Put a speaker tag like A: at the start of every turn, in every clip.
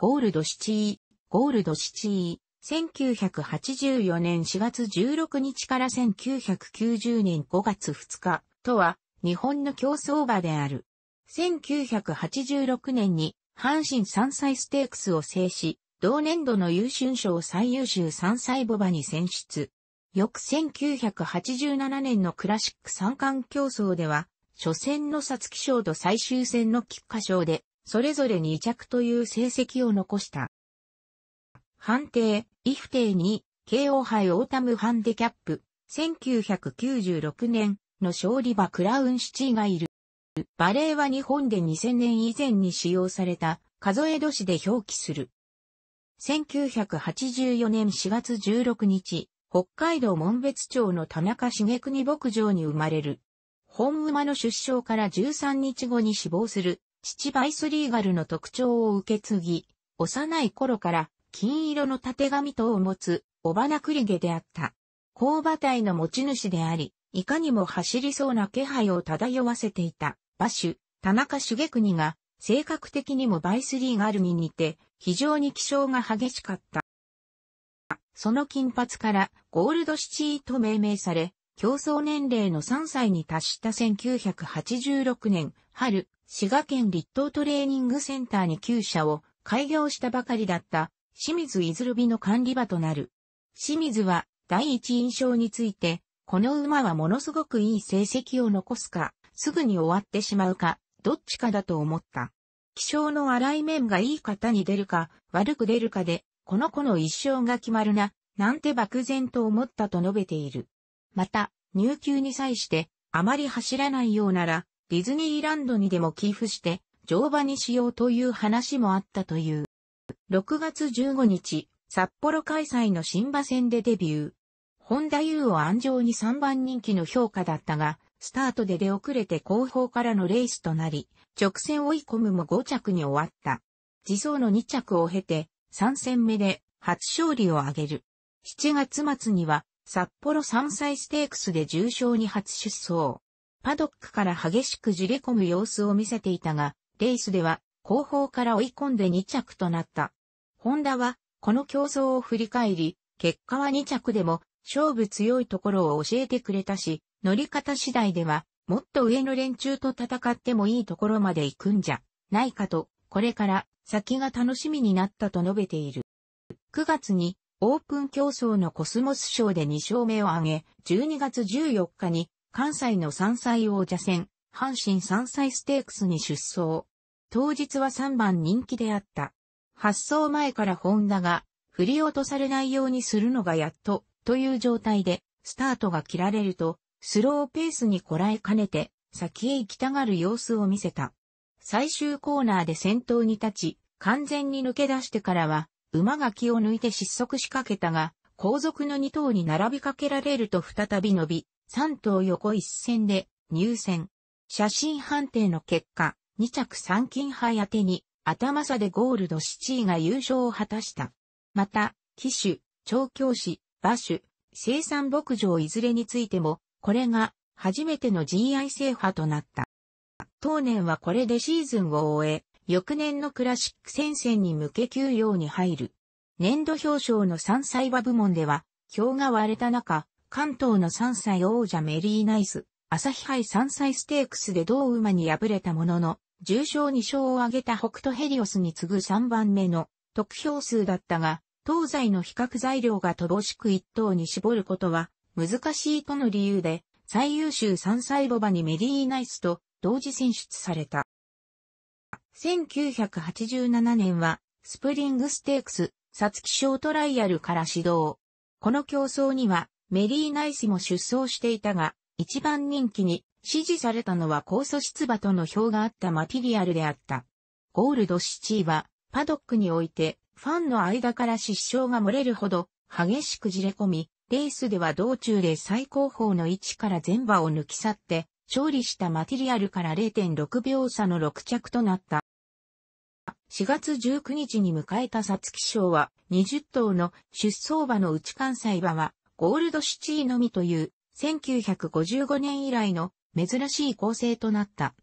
A: ゴールドシチー、ゴールドシティ、1984年4月16日から1990年5月2日とは日本の競争馬である。1986年に阪神3歳ステークスを制し、同年度の優秀賞最優秀3歳母馬に選出。翌1987年のクラシック三冠競争では、初戦の皐月賞と最終戦の菊花賞でそれぞれ2着という成績を残した。判定、イフテイに、慶応杯オータムハンデキャップ、1996年の勝利馬クラウンシチーがいる。バレーは日本で2000年以前に使用された数え年で表記する。1984年4月16日、北海道門別町の田中茂国牧場に生まれる。本馬の出生から13日後に死亡する父バイスリーガルの特徴を受け継ぎ、幼い頃から金色の縦紙等を持つオバナクリゲであった。工場隊の持ち主であり、いかにも走りそうな気配を漂わせていた、馬主、田中茂国が、性格的にもバイスリーガルに似て、非常に気象が激しかった。その金髪からゴールドシチーと命名され、競争年齢の3歳に達した1986年春、滋賀県立東トレーニングセンターに旧社を開業したばかりだった清水いずるびの管理場となる。清水は第一印象について、この馬はものすごくいい成績を残すか、すぐに終わってしまうか、どっちかだと思った。気象の荒い面がいい方に出るか、悪く出るかで、この子の一生が決まるな、なんて漠然と思ったと述べている。また、入球に際して、あまり走らないようなら、ディズニーランドにでも寄付して、乗馬にしようという話もあったという。6月15日、札幌開催の新馬戦でデビュー。本田優を安城に3番人気の評価だったが、スタートで出遅れて後方からのレースとなり、直線追い込むも5着に終わった。自走の2着を経て、3戦目で初勝利を挙げる。7月末には、札幌3歳ステークスで重賞に初出走。パドックから激しくじれ込む様子を見せていたが、レースでは後方から追い込んで2着となった。ホンダは、この競争を振り返り、結果は2着でも勝負強いところを教えてくれたし、乗り方次第では、もっと上の連中と戦ってもいいところまで行くんじゃないかと、これから先が楽しみになったと述べている。9月にオープン競争のコスモス賞で2勝目を挙げ、12月14日に関西の山菜王者戦、阪神山菜ステークスに出走。当日は3番人気であった。発送前からホンダが、振り落とされないようにするのがやっと、という状態で、スタートが切られると、スローペースにこらえかねて、先へ行きたがる様子を見せた。最終コーナーで先頭に立ち、完全に抜け出してからは、馬が気を抜いて失速しかけたが、後続の2頭に並びかけられると再び伸び、3頭横一線で入選。写真判定の結果、2着三金杯当てに、頭差でゴールド7位が優勝を果たした。また、騎手、調教師、馬主、生産牧場いずれについても、これが初めての GI 制覇となった。当年はこれでシーズンを終え、翌年のクラシック戦線に向け休養に入る。年度表彰の3歳馬部門では、票が割れた中、関東の3歳王者メリーナイス、朝日杯3歳ステークスで同馬に敗れたものの、重賞2勝を挙げた北斗ヘリオスに次ぐ3番目の得票数だったが、東西の比較材料が乏しく1等に絞ることは難しいとの理由で、最優秀3歳ロバにメリーナイスと同時選出された。1987年は、スプリングステークス、サツキ賞トライアルから始動。この競争には、メリーナイスも出走していたが、一番人気に支持されたのは高素出馬との票があったマティリアルであった。ゴールドシチーは、パドックにおいて、ファンの間から失笑が漏れるほど、激しくじれ込み、レースでは道中で最高峰の位置から全馬を抜き去って、勝利したマティリアルから0.6秒差の6着となった。4月19日に迎えた皐月賞は、20頭の出走馬の内関西馬は、ゴールドシティのみという、1955年以来の珍しい構成となった。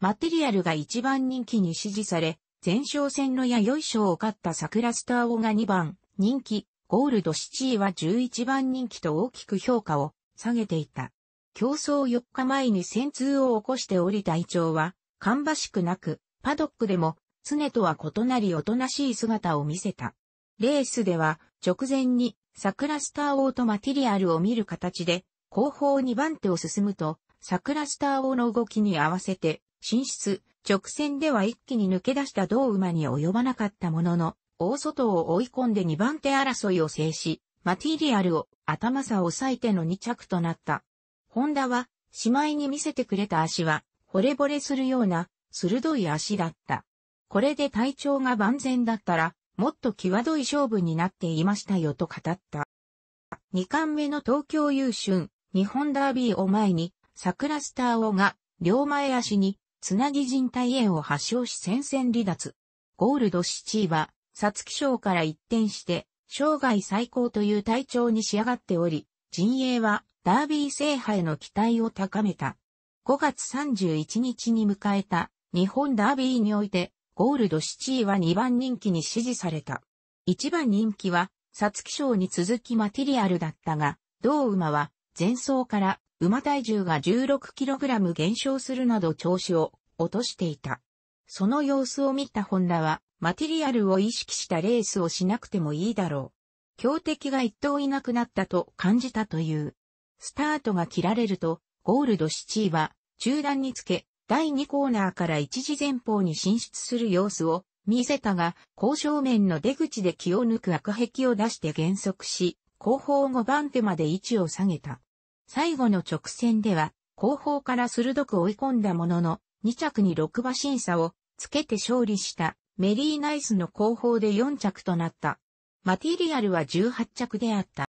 A: マテリアルが一番人気に支持され、前哨戦の良い賞を勝った桜スターオが2番人気、ゴールドシティは11番人気と大きく評価を下げていた。競争4日前に戦通を起こして降りた一長は、かんばしくなく、パドックでも、常とは異なりおとなしい姿を見せた。レースでは、直前に、桜スター王とマティリアルを見る形で、後方2番手を進むと、桜スター王の動きに合わせて、進出、直線では一気に抜け出した同馬に及ばなかったものの、大外を追い込んで2番手争いを制し、マティリアルを頭差を抑えての2着となった。ホンダは、しまいに見せてくれた足は、惚れ惚れするような、鋭い足だった。これで体調が万全だったら、もっと際どい勝負になっていましたよと語った。2巻目の東京優春、日本ダービーを前に、桜スター王が、両前足に、つなぎ人体炎を発症し戦線離脱。ゴールドシチーは、皐月賞から一転して、生涯最高という体調に仕上がっており、陣営は、ダービー制覇への期待を高めた。5月31日に迎えた、日本ダービーにおいて、ゴールド7位は2番人気に支持された。1番人気は、サツキ賞に続きマティリアルだったが、同馬は、前走から馬体重が 16kg 減少するなど調子を落としていた。その様子を見たホンダは、マティリアルを意識したレースをしなくてもいいだろう。強敵が一頭いなくなったと感じたという。スタートが切られると、ゴールド7位は中段につけ、第2コーナーから一時前方に進出する様子を見せたが、交渉面の出口で気を抜く悪壁を出して減速し、後方5番手まで位置を下げた。最後の直線では、後方から鋭く追い込んだものの、2着に6馬審査をつけて勝利したメリーナイスの後方で4着となった。マティリアルは18着であった。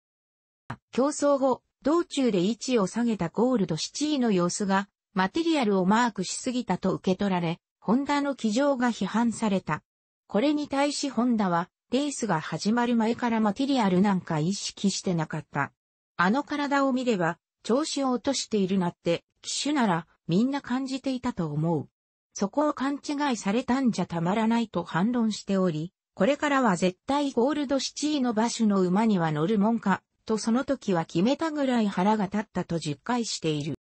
A: 競争後、道中で位置を下げたゴールド7位の様子がマテリアルをマークしすぎたと受け取られ、ホンダの騎乗が批判された。これに対しホンダは、レースが始まる前からマテリアルなんか意識してなかった。あの体を見れば、調子を落としているなって、機種なら、みんな感じていたと思う。そこを勘違いされたんじゃたまらないと反論しており、これからは絶対ゴールドシティの馬主の馬には乗るもんか、とその時は決めたぐらい腹が立ったと実感している。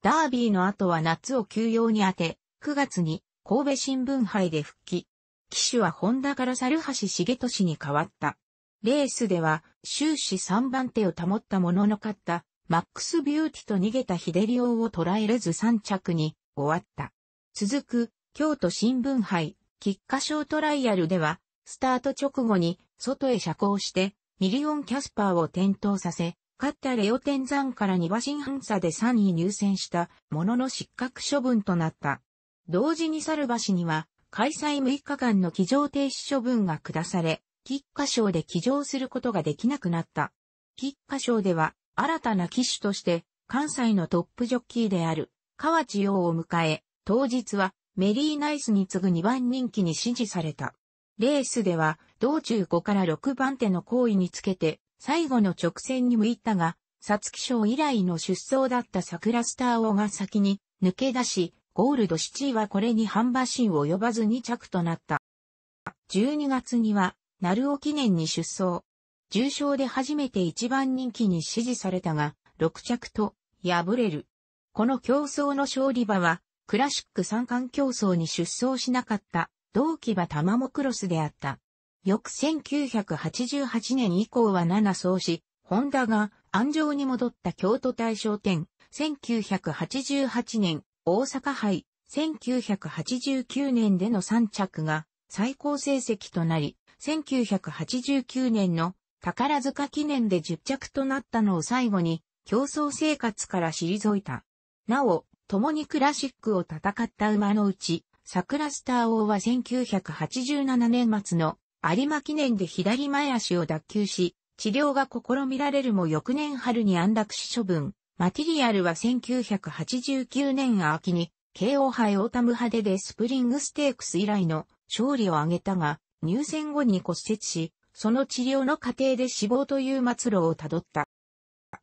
A: ダービーの後は夏を休養に当て、9月に神戸新聞杯で復帰。騎手は本田から猿橋重俊に変わった。レースでは終始3番手を保ったものの勝ったマックスビューティと逃げたヒデリオを捉えれず3着に終わった。続く京都新聞杯菊花賞トライアルではスタート直後に外へ遮光してミリオンキャスパーを転倒させ勝ったレオ天山から2馬身半差で3位入選したものの失格処分となった。同時に猿橋には、開催6日間の騎乗停止処分が下され、喫下賞で騎乗することができなくなった。喫下賞では、新たな騎手として、関西のトップジョッキーである、河内洋を迎え、当日は、メリーナイスに次ぐ2番人気に支持された。レースでは、道中5から6番手の行為につけて、最後の直線に向いたが、皐月賞以来の出走だった桜スター王が先に抜け出し、ゴールド7位はこれに半馬身を呼ばず2着となった。12月には、ナルオ記念に出走。重賞で初めて一番人気に支持されたが、6着と、敗れる。この競争の勝利馬は、クラシック三冠競争に出走しなかった、同期馬玉もクロスであった。翌1988年以降は7層し、ホンダが安城に戻った京都大賞店、1988年、大阪杯、1989年での3着が最高成績となり、1989年の宝塚記念で10着となったのを最後に、競争生活から退いた。なお、共にクラシックを戦った馬のうち、桜スター王は1987年末の有馬記念で左前足を脱臼し、治療が試みられるも翌年春に安楽死処分。マティリアルは1989年秋に、KO 杯オータム派手でスプリングステークス以来の勝利を挙げたが、入選後に骨折し、その治療の過程で死亡という末路をたどった。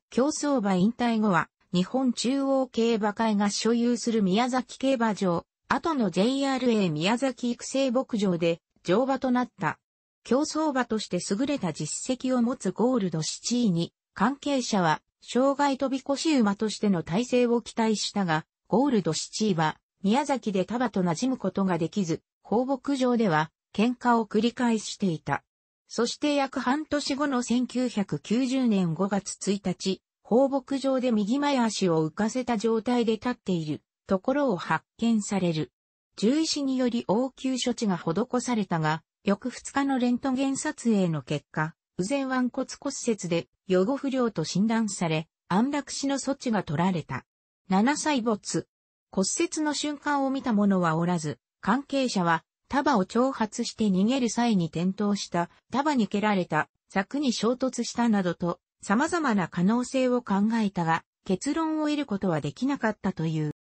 A: 競争馬引退後は、日本中央競馬会が所有する宮崎競馬場、後の JRA 宮崎育成牧場で乗馬となった。競走馬として優れた実績を持つゴールド7位に、関係者は、障害飛び越し馬としての体制を期待したが、ゴールド7位は、宮崎で束と馴染むことができず、放牧場では、喧嘩を繰り返していた。そして約半年後の1990年5月1日、放牧場で右前足を浮かせた状態で立っているところを発見される。獣医師により応急処置が施されたが、翌2日のレントゲン撮影の結果、右前腕骨骨折で予後不良と診断され、安楽死の措置が取られた。7歳没。骨折の瞬間を見た者はおらず、関係者は、束を挑発して逃げる際に転倒した、束に蹴られた、柵に衝突したなどと、様々な可能性を考えたが、結論を得ることはできなかったという。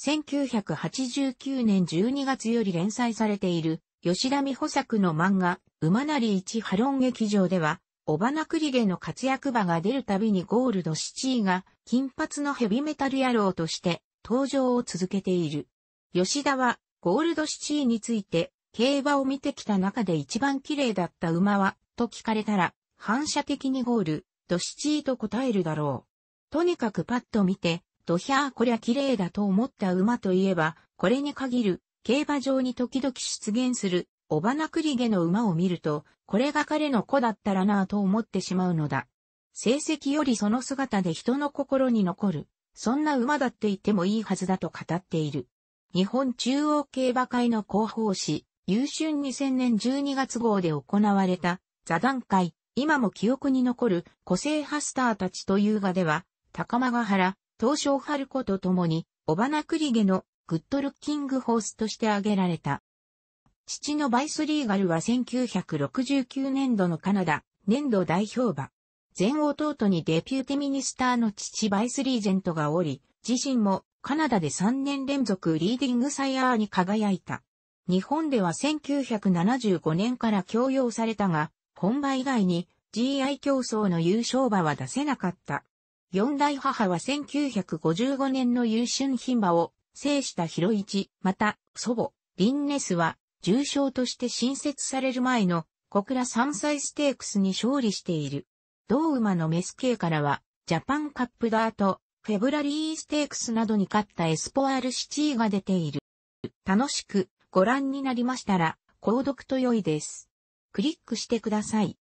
A: 1989年12月より連載されている吉田美穂作の漫画、馬なり一ハロン劇場では、小花栗毛の活躍馬が出るたびにゴールドシチーが金髪のヘビメタル野郎として登場を続けている。吉田はゴールドシチーについて競馬を見てきた中で一番綺麗だった馬はと聞かれたら反射的にゴールドシチーと答えるだろう。とにかくパッと見て、ドヒャーこりゃ綺麗だと思った馬といえばこれに限る競馬場に時々出現する、尾花栗毛の馬を見ると、これが彼の子だったらなぁと思ってしまうのだ。成績よりその姿で人の心に残る、そんな馬だって言ってもいいはずだと語っている。日本中央競馬会の広報誌、優春2000年12月号で行われた、座談会、今も記憶に残る個性ハスターたちという画では、高間ヶ原、東証春子と共に、小花栗毛のグッドルッキングホースとして挙げられた。父のバイスリーガルは1969年度のカナダ年度代表馬。前弟にデピューティミニスターの父バイスリージェントがおり、自身もカナダで3年連続リーディングサイヤーに輝いた。日本では1975年から強要されたが、本場以外に GI 競争の優勝馬は出せなかった。四代母は1955年の優春品馬を制した広一、また祖母、リンネスは重賞として新設される前の小倉山菜ステークスに勝利している。同馬のメス系からは、ジャパンカップダート、フェブラリーステークスなどに勝ったエスポアールシチーが出ている。楽しくご覧になりましたら、購読と良いです。クリックしてください。